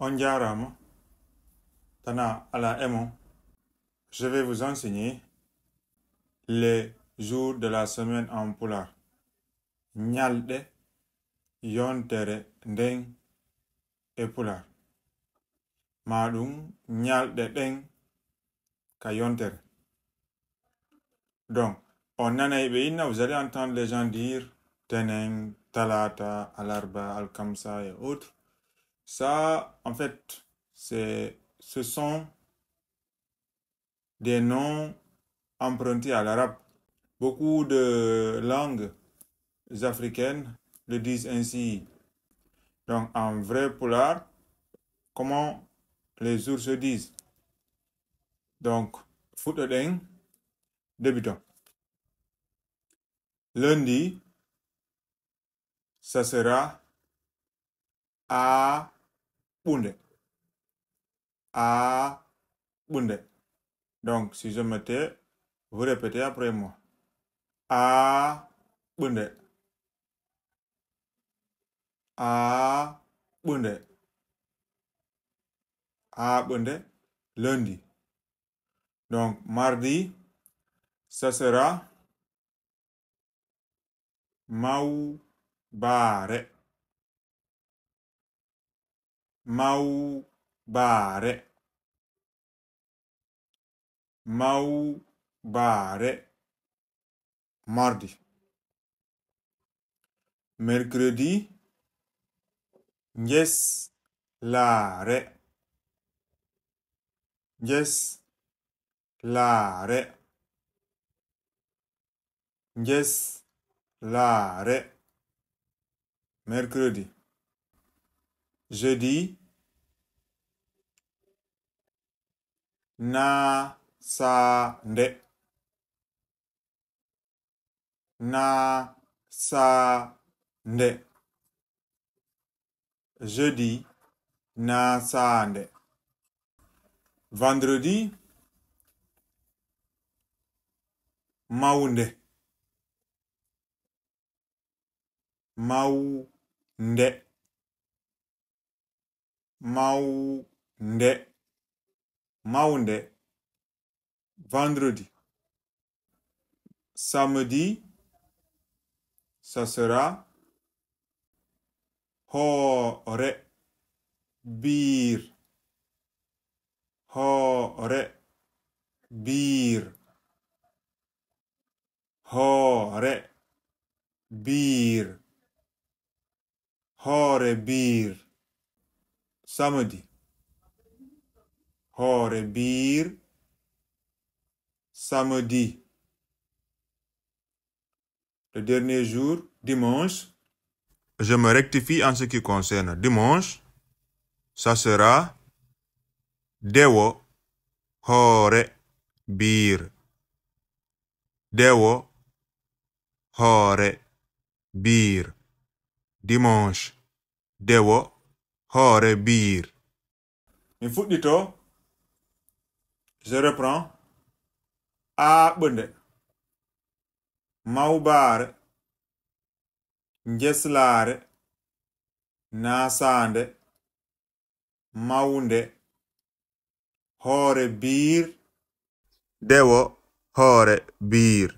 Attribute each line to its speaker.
Speaker 1: on tana ala je vais vous enseigner les jours de la semaine en polar Nyalde yontere ndeng e polar. ma n'yalde ñalɗe ka yontere donc on nanay ibeina, vous allez entendre les gens dire teneng, talata alarba alkamsa et autres ça, en fait, c'est, ce sont des noms empruntés à l'arabe. Beaucoup de langues africaines le disent ainsi. Donc, en vrai polar, comment les ours se disent Donc, footing, débutant. Lundi, ça sera à... Donc, si je mettais, vous répétez après moi. A bunde. A bunde. A bunde. Lundi. Donc, mardi, ça sera Bare maubare maubare mardi mercredi Lare yes Lare mercredi jeudi na Na nasaande jeudi na nasaande vendredi maunde maunde maunde Maoundé, vendredi. Samedi, ça sera Hore Bir. Hore Bir. Hore Bir. Hore Bir. Samedi. Horebir, samedi. Le dernier jour, dimanche, je me rectifie en ce qui concerne dimanche, ça sera Dewo Hore Bir. Dewo Hore Bir. Dimanche. Dewo Hore Bir. Je reprends. Abunde. Maubar. Ngeslare. Nasande. Maunde. Hore bir. Dewo hore bir.